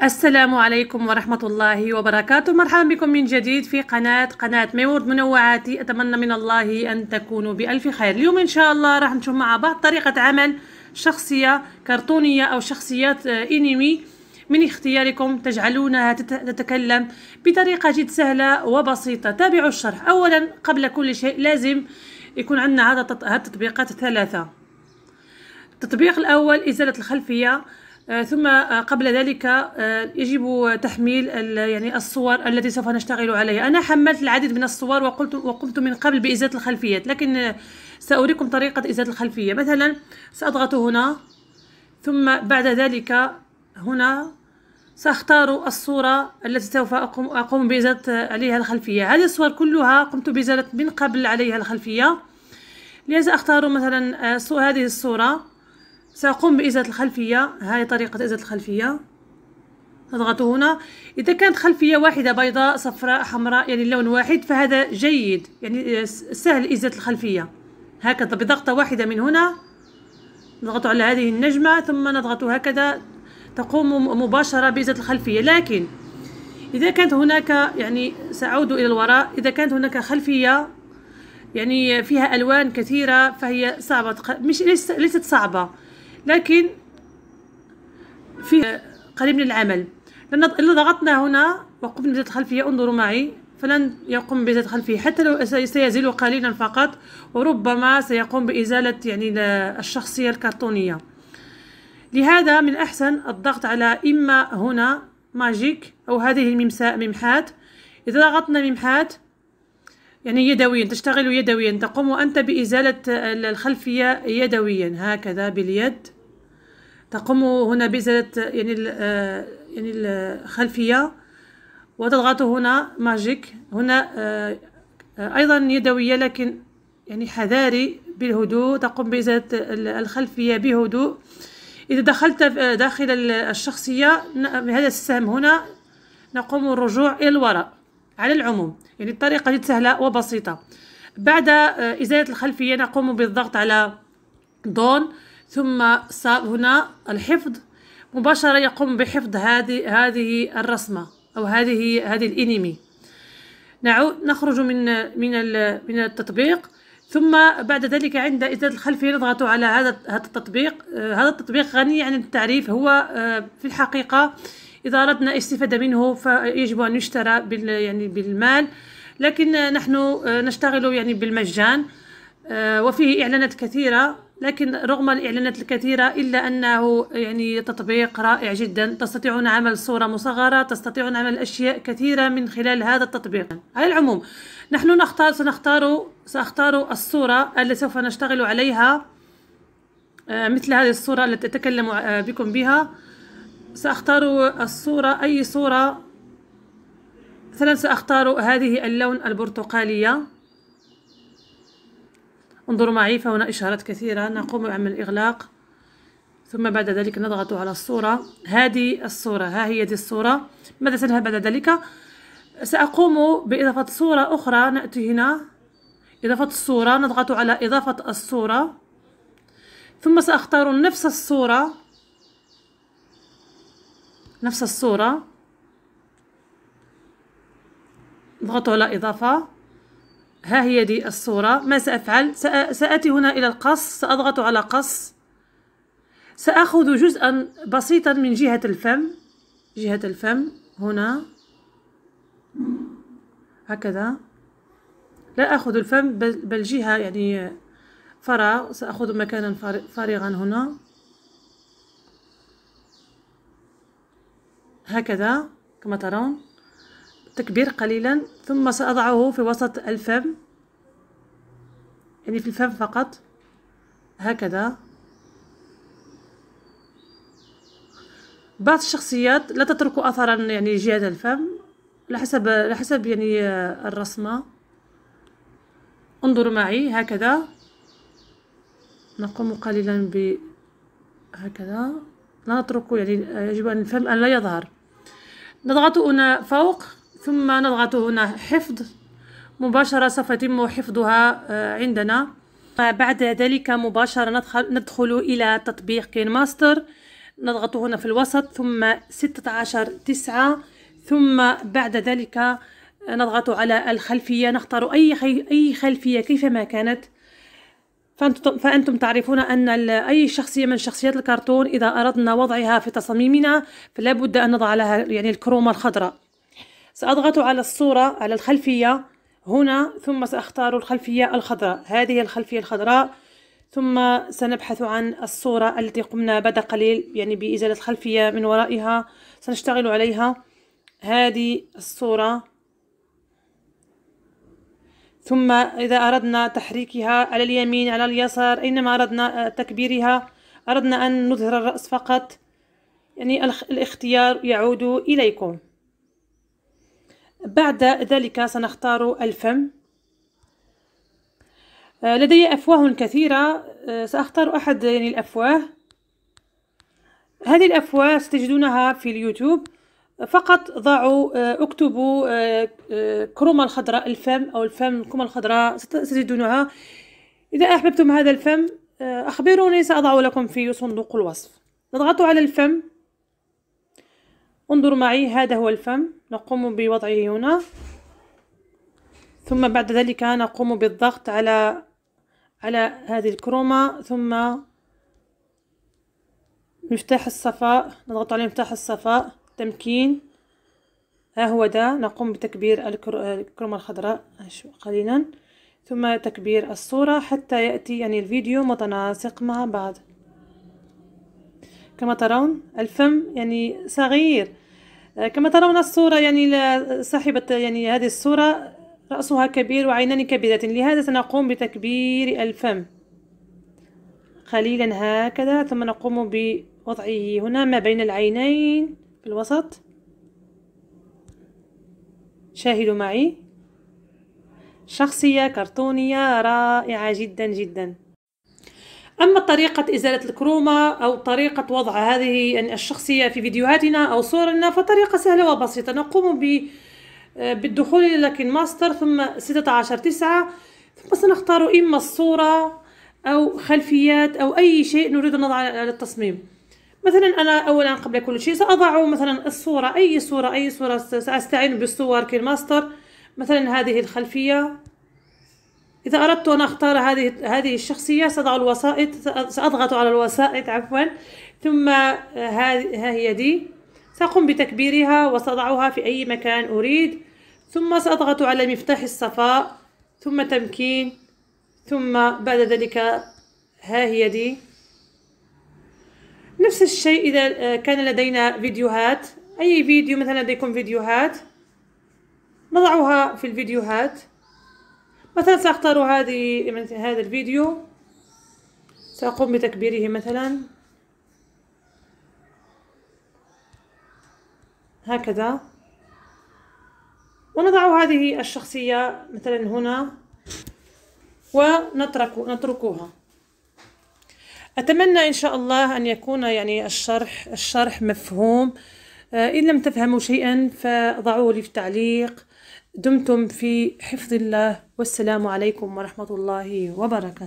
السلام عليكم ورحمة الله وبركاته مرحبا بكم من جديد في قناة قناة ميورد منوعاتي أتمنى من الله أن تكونوا بألف خير اليوم إن شاء الله راح نشوف مع بعض طريقة عمل شخصية كرتونية أو شخصيات آه، إنمي من اختياركم تجعلونها تتكلم بطريقة جد سهلة وبسيطة تابعوا الشرح أولا قبل كل شيء لازم يكون عندنا هذا التطبيقات الثلاثة التطبيق الأول إزالة الخلفية آه، ثم آه، قبل ذلك آه، يجب تحميل يعني الصور التي سوف نشتغل عليها أنا حملت العديد من الصور وقلت وقمت من قبل بإزالة الخلفيات لكن سأريكم طريقة إزالة الخلفية مثلا سأضغط هنا ثم بعد ذلك هنا سأختار الصورة التي سوف أقوم, أقوم بإزالة عليها الخلفية هذه الصور كلها قمت بإزالة من قبل عليها الخلفية لذا أختار مثلا هذه الصورة سأقوم بإزالة الخلفية هاي طريقة إزالة الخلفية نضغط هنا إذا كانت خلفية واحدة بيضاء صفراء حمراء يعني لون واحد فهذا جيد يعني سهل إزالة الخلفية هكذا بضغطة واحدة من هنا نضغط على هذه النجمة ثم نضغط هكذا تقوم مباشرة بإزالة الخلفية لكن إذا كانت هناك يعني سأعود إلى الوراء إذا كانت هناك خلفية يعني فيها ألوان كثيرة فهي صعبة مش ليست صعبة لكن في قريب من العمل لأن ضغطنا هنا وقمنا بزيادة الخلفية انظروا معي فلن يقوم بزيادة الخلفية حتى لو سيزيل قليلا فقط وربما سيقوم بإزالة يعني الشخصية الكرتونية لهذا من أحسن الضغط على إما هنا ماجيك أو هذه الممساء ممحات إذا ضغطنا ممحات يعني يدويا تشتغل يدويا تقوم أنت بإزالة الخلفية يدويا هكذا باليد تقوم هنا بإزالة يعني ال يعني الخلفية وتضغط هنا ماجيك هنا آه، أيضا يدوية لكن يعني حذاري بالهدوء تقوم بإزالة الخلفية بهدوء إذا دخلت آه، داخل الشخصية بهذا السهم هنا نقوم الرجوع إلى الوراء على العموم يعني الطريقة جد سهلة وبسيطة بعد آه، إزالة الخلفية نقوم بالضغط على دون ثم هنا الحفظ مباشرة يقوم بحفظ هذه هذه الرسمة أو هذه هذه الإنمي نعود نخرج من من من التطبيق ثم بعد ذلك عند إزالة الخلفية نضغط على هذا هذا التطبيق آه، هذا التطبيق غني عن التعريف هو آه، في الحقيقة إذا أردنا استفادة منه فيجب أن يشترى بال يعني بالمال لكن نحن آه، نشتغل يعني بالمجان آه، وفيه إعلانات كثيرة لكن رغم الإعلانات الكثيرة إلا أنه يعني تطبيق رائع جدا تستطيعون عمل صورة مصغرة تستطيعون عمل أشياء كثيرة من خلال هذا التطبيق على العموم نحن نختار سنختار سأختار الصورة التي سوف نشتغل عليها آه، مثل هذه الصورة التي أتكلم بكم بها سأختار الصورة أي صورة مثلا سأختار هذه اللون البرتقالية انظروا معي فهنا إشارات كثيرة نقوم بعمل الإغلاق ثم بعد ذلك نضغط على الصورة هذه الصورة ها هي دي الصورة ماذا سنفعل بعد ذلك سأقوم بإضافة صورة أخرى نأتي هنا إضافة الصورة نضغط على إضافة الصورة ثم سأختار نفس الصورة نفس الصورة اضغط على إضافة ها هي دي الصورة ما سأفعل سآتي هنا إلى القص سأضغط على قص سأخذ جزءا بسيطا من جهة الفم جهة الفم هنا هكذا لا أخذ الفم بل, بل جهة يعني فراغ سأخذ مكانا فارغا هنا هكذا كما ترون تكبير قليلا ثم سأضعه في وسط الفم يعني في الفم فقط هكذا بعض الشخصيات لا تترك اثرا يعني جهه الفم على حسب على حسب يعني آه، الرسمه انظروا معي هكذا نقوم قليلا بهكذا لا نترك يعني آه، يجب ان الفم ان لا يظهر نضغط هنا فوق ثم نضغط هنا حفظ مباشرة سوف يتم حفظها آه، عندنا بعد ذلك مباشرة ندخل, ندخل إلى تطبيق كين ماستر نضغط هنا في الوسط ثم 16 تسعة ثم بعد ذلك آه، نضغط على الخلفية نختار أي, أي خلفية كيفما كانت فأنتم, فأنتم تعرفون أن أي شخصية من شخصيات الكرتون إذا أردنا وضعها في تصميمنا فلا بد أن نضع لها يعني الكرومة الخضراء سأضغط على الصورة على الخلفية هنا ثم سأختار الخلفية الخضراء هذه الخلفية الخضراء ثم سنبحث عن الصورة التي قمنا بعد قليل يعني بإزالة الخلفية من ورائها سنشتغل عليها هذه الصورة ثم إذا أردنا تحريكها على اليمين على اليسار أينما أردنا آه، تكبيرها أردنا أن نظهر الرأس فقط يعني الاختيار يعود إليكم بعد ذلك سنختار الفم آه، لدي أفواه كثيرة آه، سأختار أحد يعني الأفواه هذه الأفواه ستجدونها في اليوتيوب فقط ضعوا آه، اكتبوا آه، آه، كرومة الخضراء الفم أو الفم الكرومة الخضراء ستجدونها إذا أحببتم هذا الفم أخبروني سأضع لكم في صندوق الوصف نضغط على الفم انظروا معي هذا هو الفم نقوم بوضعه هنا ثم بعد ذلك نقوم بالضغط على على هذه الكرومة ثم مفتاح الصفاء نضغط على مفتاح الصفاء تمكين ها هو ده نقوم بتكبير الكرومة الخضراء قليلا ثم تكبير الصورة حتى يأتي يعني الفيديو متناسق مع بعض كما ترون الفم يعني صغير كما ترون الصورة يعني صاحبة يعني هذه الصورة رأسها كبير وعينان كبيرتان لهذا سنقوم بتكبير الفم قليلا هكذا ثم نقوم بوضعه هنا ما بين العينين في الوسط شاهدوا معي شخصية كرتونية رائعة جدا جدا أما طريقة إزالة الكروما أو طريقة وضع هذه الشخصية في فيديوهاتنا أو صورنا فطريقة سهلة وبسيطة نقوم آه، بالدخول إلى لكن ماستر ثم 16 9 ثم سنختار إما الصورة أو خلفيات أو أي شيء نريد أن نضع على التصميم مثلا انا اولا قبل كل شيء ساضع مثلا الصوره اي صوره اي صوره ساستعين بالصور كالماستر مثلا هذه الخلفيه اذا اردت ان اختار هذه هذه الشخصيه ساضع الوسائط ساضغط على الوسائط عفوا ثم آه، ها هي دي ساقوم بتكبيرها وساضعها في اي مكان اريد ثم ساضغط على مفتاح الصفاء ثم تمكين ثم بعد ذلك ها هي دي نفس الشيء إذا آه، كان لدينا فيديوهات أي فيديو مثلا لديكم فيديوهات نضعها في الفيديوهات مثلا سأختار هذه هذا الفيديو سأقوم بتكبيره مثلا هكذا ونضع هذه الشخصية مثلا هنا ونترك نتركها أتمنى إن شاء الله أن يكون يعني الشرح الشرح مفهوم آه، إن لم تفهموا شيئا فضعوه لي في تعليق دمتم في حفظ الله والسلام عليكم ورحمة الله وبركاته